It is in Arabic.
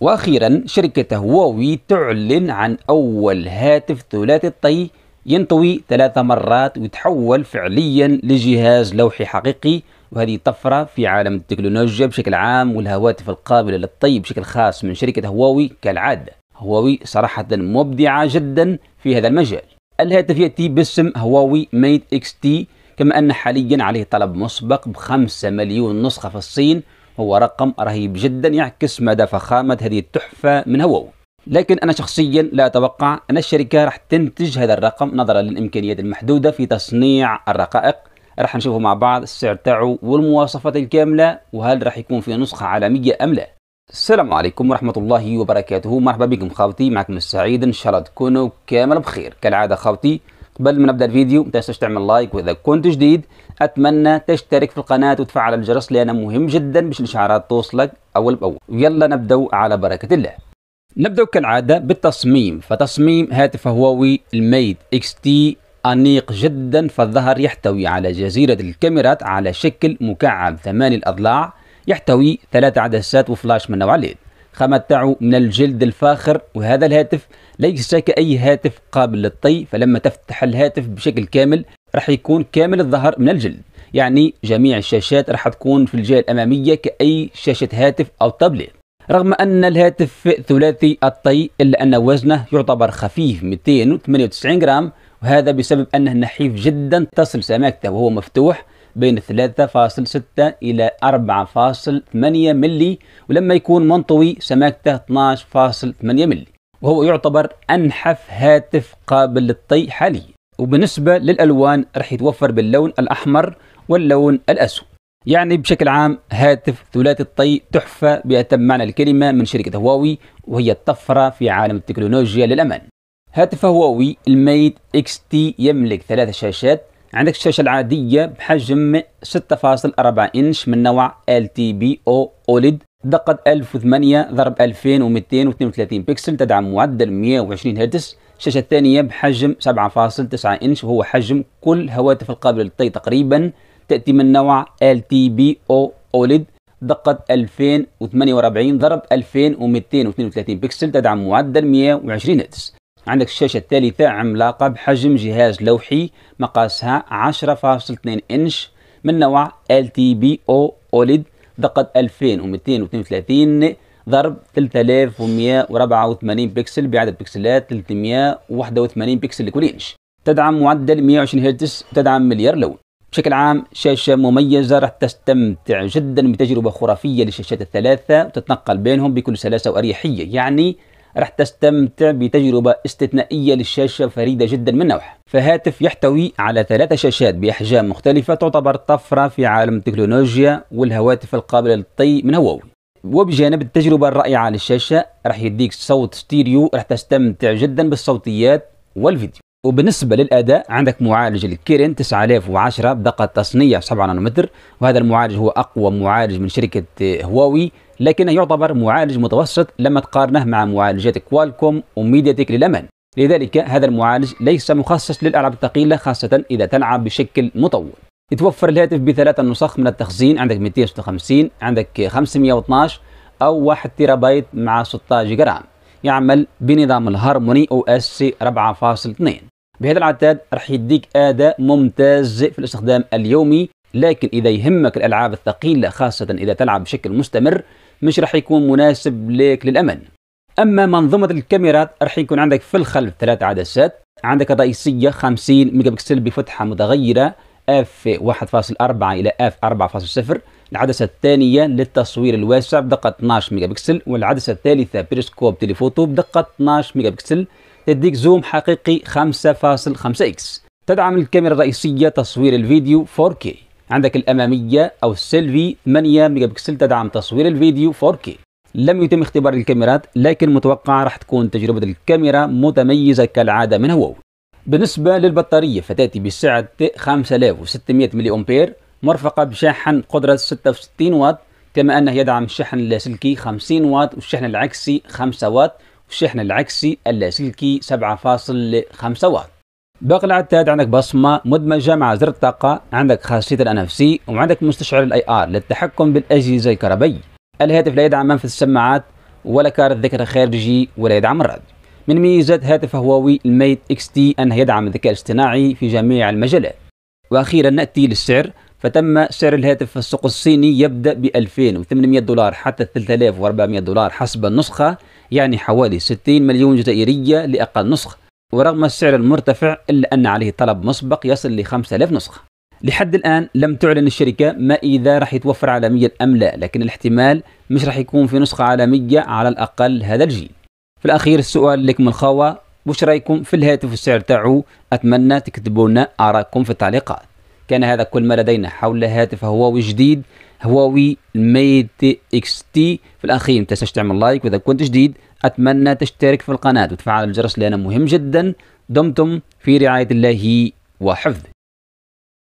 واخيرا شركة هواوي تعلن عن اول هاتف ثلاثي الطي ينطوي ثلاث مرات ويتحول فعليا لجهاز لوحي حقيقي وهذه طفرة في عالم التكنولوجيا بشكل عام والهواتف القابلة للطي بشكل خاص من شركة هواوي كالعادة هواوي صراحة مبدعة جدا في هذا المجال الهاتف يأتي باسم هواوي ميت اكس تي كما أن حاليا عليه طلب مسبق بخمسة مليون نسخة في الصين هو رقم رهيب جدا يعكس مدى فخامة هذه التحفة من هواوي لكن أنا شخصيا لا أتوقع أن الشركة راح تنتج هذا الرقم نظرا للإمكانيات المحدودة في تصنيع الرقائق راح نشوفوا مع بعض السعر تاعو والمواصفات الكاملة وهل راح يكون في نسخة عالمية أم لا السلام عليكم ورحمة الله وبركاته مرحبا بكم خاوتي معكم السعيد إن شاء الله تكونوا كامل بخير كالعادة خاوتي قبل ما نبدا الفيديو ما تنساش تعمل لايك واذا كنت جديد اتمنى تشترك في القناه وتفعل الجرس لانه مهم جدا باش الاشعارات توصلك اول باول يلا نبداو على بركه الله نبداو كالعاده بالتصميم فتصميم هاتف هواوي الميد اكس تي أنيق جدا فالظهر يحتوي على جزيرة الكاميرات على شكل مكعب ثماني الأضلاع يحتوي ثلاث عدسات وفلاش من نوع ليد الخامة تاعو من الجلد الفاخر وهذا الهاتف ليس كأي هاتف قابل للطي فلما تفتح الهاتف بشكل كامل راح يكون كامل الظهر من الجلد يعني جميع الشاشات راح تكون في الجهة الأمامية كأي شاشة هاتف أو تابلت رغم أن الهاتف ثلاثي الطي إلا أن وزنه يعتبر خفيف 298 جرام وهذا بسبب أنه نحيف جدا تصل سماكته وهو مفتوح بين 3.6 إلى 4.8 ملي ولما يكون منطوي سماكته 12.8 ملي وهو يعتبر أنحف هاتف قابل للطي حاليا وبالنسبة للألوان رح يتوفر باللون الأحمر واللون الأسود يعني بشكل عام هاتف ثلاثي الطي تحفة بأتم معنى الكلمة من شركة هواوي وهي الطفرة في عالم التكنولوجيا للأمان هاتف هواوي الميت اكس تي يملك ثلاث شاشات عندك الشاشة العادية بحجم 6.4 إنش من نوع LTP أو أوليد دقة 1008 ضرب 2232 بكسل تدعم معدل 120 هرتز الشاشة الثانية بحجم 7.9 إنش وهو حجم كل هواتف القابلة للطي تقريبا تأتي من نوع LTP أو أوليد دقة 2048 ضرب 2232 بكسل تدعم معدل 120 هرتز عندك الشاشة الثالثة عملاقة بحجم جهاز لوحي مقاسها 10.2 إنش من نوع او OLED دقة 2232 ضرب 3184 بكسل بعدد بكسلات 381 بكسل لكل إنش تدعم معدل 120 هرتز تدعم مليار لون بشكل عام شاشة مميزة راح تستمتع جدا بتجربة خرافية للشاشات الثلاثة وتتنقل بينهم بكل سلاسة وأريحية يعني راح تستمتع بتجربة استثنائية للشاشة فريدة جدا من نوعها فهاتف يحتوي على ثلاثة شاشات بأحجام مختلفة تعتبر طفرة في عالم التكنولوجيا والهواتف القابلة للطي من هواوي وبجانب التجربة الرائعة للشاشة راح يديك صوت ستيريو راح تستمتع جدا بالصوتيات والفيديو وبالنسبة للأداء عندك معالج الكيرين 9010 بدقة تصنيع 7 نانومتر وهذا المعالج هو أقوى معالج من شركة هواوي لكنه يعتبر معالج متوسط لما تقارنه مع معالجات كوالكوم وميدياتك للأمان لذلك هذا المعالج ليس مخصص للألعاب الثقيلة خاصة إذا تلعب بشكل مطول يتوفر الهاتف بثلاثة نسخ من التخزين عندك 256 عندك 512 أو 1 تيرا بايت مع 16 جيجا رام يعمل بنظام الهارموني او اس سي 4.2 بهذا العتاد راح يديك اداء ممتاز في الاستخدام اليومي لكن إذا يهمك الألعاب الثقيلة خاصة إذا تلعب بشكل مستمر مش راح يكون مناسب لك للأمن أما منظومة الكاميرات راح يكون عندك في الخلف ثلاث عدسات عندك رئيسية 50 ميجا بكسل بفتحة متغيرة اف 1.4 الى اف 4.0 العدسة الثانية للتصوير الواسع بدقة 12 ميجا بكسل والعدسة الثالثة بيرسكوب تليفوتو بدقة 12 ميجا بكسل تديك زوم حقيقي 5.5 اكس تدعم الكاميرا الرئيسية تصوير الفيديو 4K عندك الأمامية أو السيلفي 8 ميجا بكسل تدعم تصوير الفيديو 4K لم يتم اختبار الكاميرات لكن متوقع راح تكون تجربة الكاميرا متميزة كالعادة من هواوي بالنسبة للبطارية فتأتي بسعة 5600 ملي أمبير مرفقة بشاحن قدرة 66 واط كما أنه يدعم الشحن اللاسلكي 50 واط والشحن العكسي 5 واط والشحن العكسي اللاسلكي 7.5 واط باقي العتاد عندك بصمة مدمجة مع زر الطاقة عندك خاصية الان اف سي وعندك مستشعر الاي ار للتحكم بالاجهزة الكهربية الهاتف لا يدعم منفذ السماعات ولا كارت ذكر خارجي ولا يدعم الراديو من ميزات هاتف هواوي الميت اكس تي انه يدعم الذكاء الاصطناعي في جميع المجالات واخيرا ناتي للسعر فتم سعر الهاتف في السوق الصيني يبدأ ب 2800 دولار حتى 3400 دولار حسب النسخة يعني حوالي 60 مليون جزائرية لأقل نسخة ورغم السعر المرتفع إلا أن عليه طلب مسبق يصل ل 5000 نسخة لحد الآن لم تعلن الشركة ما إذا راح يتوفر عالميا أم لا لكن الاحتمال مش راح يكون في نسخة عالمية على الأقل هذا الجيل في الأخير السؤال لكم الخوة وش رايكم في الهاتف والسعر تاعو اتمنى تكتبوا لنا في التعليقات كان هذا كل ما لدينا حول هاتف هواوي جديد هواوي الميت اكس تي في الاخير ما تنساش تعمل لايك واذا كنت جديد اتمنى تشترك في القناه وتفعل الجرس لانه مهم جدا دمتم في رعايه الله وحفظه